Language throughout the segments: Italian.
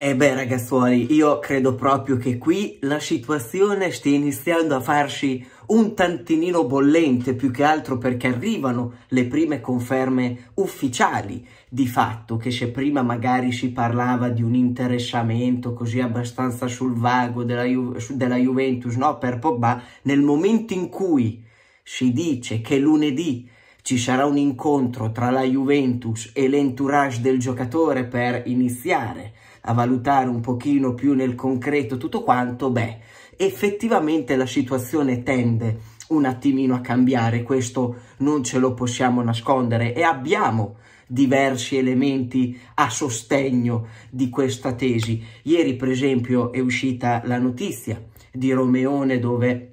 E eh beh ragazzuoli, io credo proprio che qui la situazione stia iniziando a farsi un tantinino bollente, più che altro perché arrivano le prime conferme ufficiali di fatto, che se prima magari si parlava di un interessamento così abbastanza sul vago della, Ju della Juventus, no, per Pogba, nel momento in cui si dice che lunedì ci sarà un incontro tra la Juventus e l'entourage del giocatore per iniziare a valutare un pochino più nel concreto tutto quanto, beh, effettivamente la situazione tende un attimino a cambiare, questo non ce lo possiamo nascondere e abbiamo diversi elementi a sostegno di questa tesi. Ieri per esempio è uscita la notizia di Romeone dove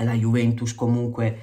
la Juventus comunque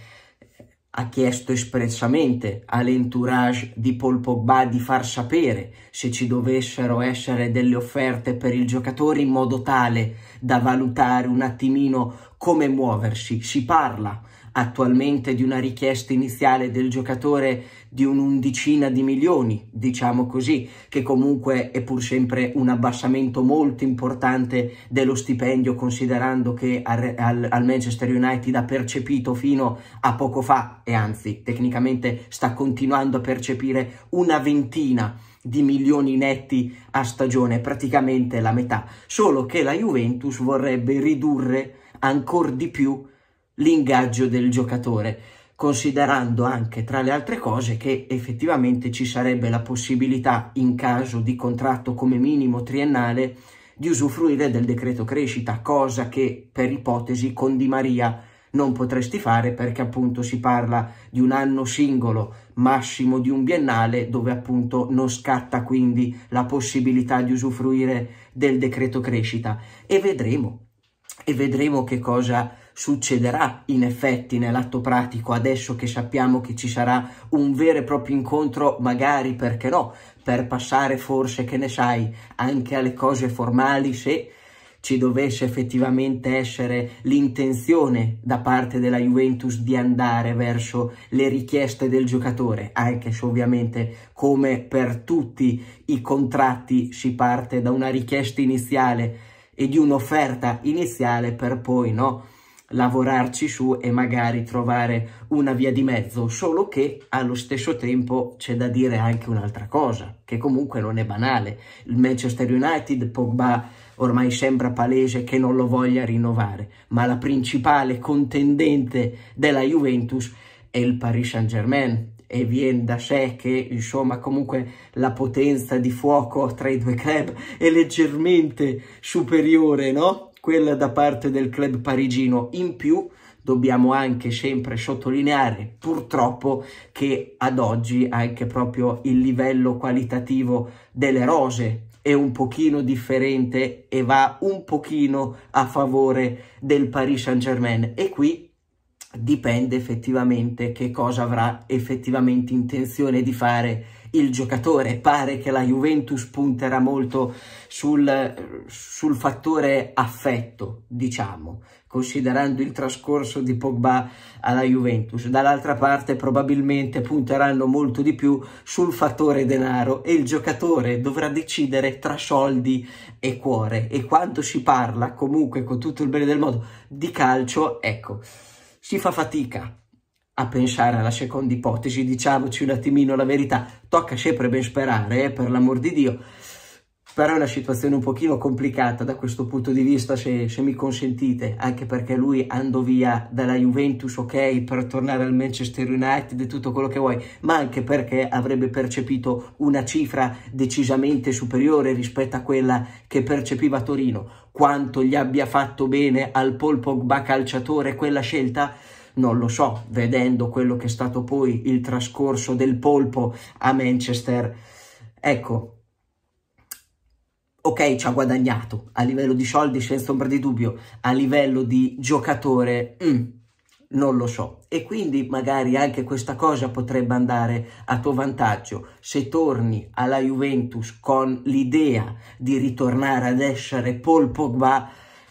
ha chiesto espressamente all'entourage di Paul Pogba di far sapere se ci dovessero essere delle offerte per il giocatore in modo tale da valutare un attimino come muoversi. Si parla attualmente di una richiesta iniziale del giocatore di un'undicina di milioni, diciamo così, che comunque è pur sempre un abbassamento molto importante dello stipendio considerando che al, al, al Manchester United ha percepito fino a poco fa e anzi tecnicamente sta continuando a percepire una ventina di milioni netti a stagione, praticamente la metà, solo che la Juventus vorrebbe ridurre ancora di più l'ingaggio del giocatore, considerando anche tra le altre cose che effettivamente ci sarebbe la possibilità in caso di contratto come minimo triennale di usufruire del decreto crescita, cosa che per ipotesi con Di Maria non potresti fare perché appunto si parla di un anno singolo, massimo di un biennale, dove appunto non scatta quindi la possibilità di usufruire del decreto crescita. E vedremo, e vedremo che cosa succederà in effetti nell'atto pratico adesso che sappiamo che ci sarà un vero e proprio incontro, magari perché no, per passare forse, che ne sai, anche alle cose formali se ci dovesse effettivamente essere l'intenzione da parte della Juventus di andare verso le richieste del giocatore, anche se ovviamente come per tutti i contratti si parte da una richiesta iniziale e di un'offerta iniziale per poi no, lavorarci su e magari trovare una via di mezzo, solo che allo stesso tempo c'è da dire anche un'altra cosa, che comunque non è banale. Il Manchester United, Pogba, ormai sembra palese che non lo voglia rinnovare, ma la principale contendente della Juventus è il Paris Saint-Germain e viene da sé che insomma comunque la potenza di fuoco tra i due club è leggermente superiore, no? quella da parte del club parigino. In più dobbiamo anche sempre sottolineare purtroppo che ad oggi anche proprio il livello qualitativo delle rose è un pochino differente e va un pochino a favore del Paris Saint-Germain e qui dipende effettivamente che cosa avrà effettivamente intenzione di fare il giocatore. Pare che la Juventus punterà molto sul, sul fattore affetto, diciamo, considerando il trascorso di Pogba alla Juventus. Dall'altra parte probabilmente punteranno molto di più sul fattore denaro e il giocatore dovrà decidere tra soldi e cuore. E quando si parla, comunque con tutto il bene del mondo, di calcio, ecco, si fa fatica a pensare alla seconda ipotesi, diciamoci un attimino la verità, tocca sempre ben sperare, eh, per l'amor di Dio, però è una situazione un pochino complicata da questo punto di vista, se, se mi consentite, anche perché lui andò via dalla Juventus, ok, per tornare al Manchester United e tutto quello che vuoi, ma anche perché avrebbe percepito una cifra decisamente superiore rispetto a quella che percepiva Torino. Quanto gli abbia fatto bene al Paul Pogba calciatore quella scelta? non lo so, vedendo quello che è stato poi il trascorso del polpo a Manchester. Ecco, ok, ci ha guadagnato a livello di soldi, senza ombra di dubbio, a livello di giocatore, mm, non lo so. E quindi magari anche questa cosa potrebbe andare a tuo vantaggio se torni alla Juventus con l'idea di ritornare ad essere Paul Pogba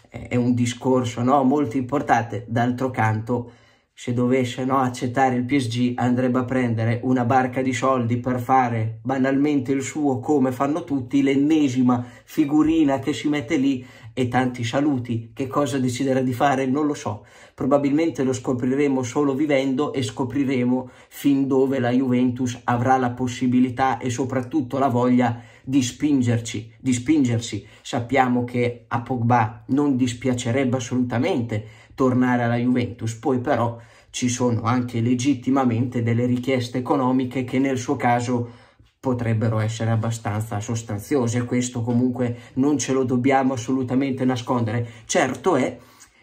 eh, è un discorso no? molto importante d'altro canto se dovesse no, accettare il PSG andrebbe a prendere una barca di soldi per fare banalmente il suo come fanno tutti, l'ennesima figurina che si mette lì e tanti saluti. Che cosa deciderà di fare non lo so, probabilmente lo scopriremo solo vivendo e scopriremo fin dove la Juventus avrà la possibilità e soprattutto la voglia di di spingerci, di spingersi. Sappiamo che a Pogba non dispiacerebbe assolutamente tornare alla Juventus, poi però ci sono anche legittimamente delle richieste economiche che nel suo caso potrebbero essere abbastanza sostanziose, questo comunque non ce lo dobbiamo assolutamente nascondere. Certo è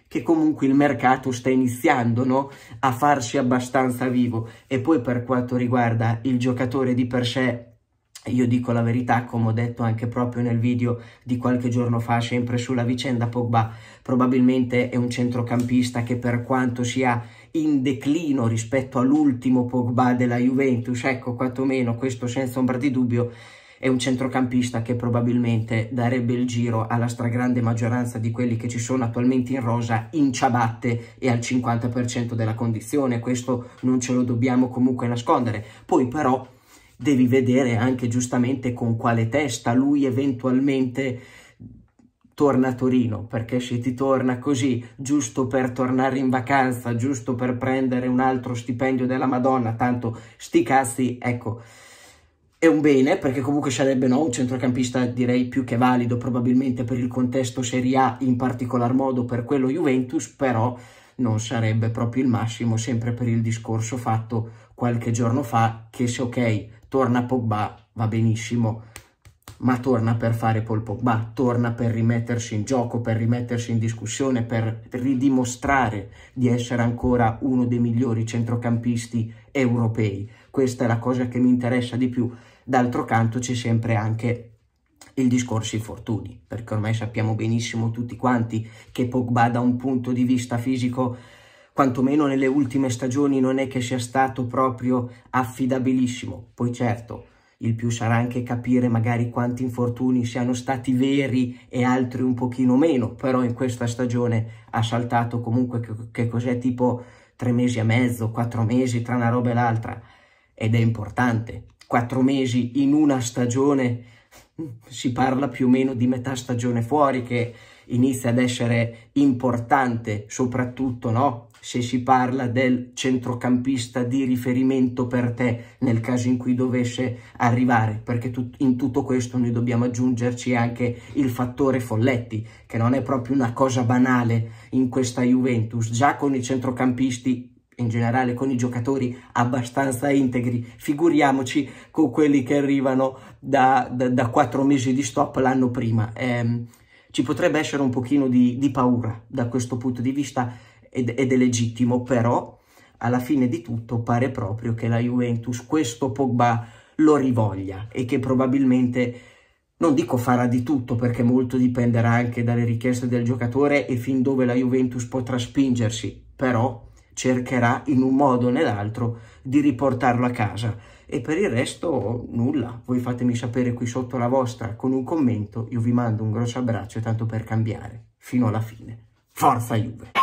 che comunque il mercato sta iniziando no? a farsi abbastanza vivo e poi per quanto riguarda il giocatore di per sé io dico la verità, come ho detto anche proprio nel video di qualche giorno fa, sempre sulla vicenda Pogba, probabilmente è un centrocampista che per quanto sia in declino rispetto all'ultimo Pogba della Juventus, ecco quantomeno questo senza ombra di dubbio, è un centrocampista che probabilmente darebbe il giro alla stragrande maggioranza di quelli che ci sono attualmente in rosa in ciabatte e al 50% della condizione, questo non ce lo dobbiamo comunque nascondere. Poi però devi vedere anche giustamente con quale testa lui eventualmente torna a Torino, perché se ti torna così, giusto per tornare in vacanza, giusto per prendere un altro stipendio della Madonna, tanto sti cazzi, ecco, è un bene, perché comunque sarebbe no, un centrocampista direi più che valido, probabilmente per il contesto Serie A, in particolar modo per quello Juventus, però non sarebbe proprio il massimo, sempre per il discorso fatto qualche giorno fa, che se ok, torna Pogba, va benissimo, ma torna per fare Paul Pogba, torna per rimettersi in gioco, per rimettersi in discussione, per ridimostrare di essere ancora uno dei migliori centrocampisti europei. Questa è la cosa che mi interessa di più. D'altro canto c'è sempre anche il discorso infortuni, perché ormai sappiamo benissimo tutti quanti che Pogba da un punto di vista fisico quantomeno nelle ultime stagioni non è che sia stato proprio affidabilissimo. Poi certo, il più sarà anche capire magari quanti infortuni siano stati veri e altri un pochino meno, però in questa stagione ha saltato comunque che, che cos'è tipo tre mesi e mezzo, quattro mesi tra una roba e l'altra ed è importante. Quattro mesi in una stagione si parla più o meno di metà stagione fuori che inizia ad essere importante, soprattutto no? se si parla del centrocampista di riferimento per te nel caso in cui dovesse arrivare, perché tut in tutto questo noi dobbiamo aggiungerci anche il fattore Folletti, che non è proprio una cosa banale in questa Juventus, già con i centrocampisti in generale con i giocatori abbastanza integri, figuriamoci con quelli che arrivano da, da quattro mesi di stop l'anno prima. Eh, ci potrebbe essere un pochino di, di paura da questo punto di vista ed, ed, è legittimo, però alla fine di tutto pare proprio che la Juventus questo Pogba lo rivoglia e che probabilmente non dico farà di tutto perché molto dipenderà anche dalle richieste del giocatore e fin dove la Juventus potrà spingersi, però cercherà in un modo o nell'altro di riportarlo a casa. E per il resto nulla, voi fatemi sapere qui sotto la vostra con un commento, io vi mando un grosso abbraccio tanto per cambiare, fino alla fine. Forza Juve!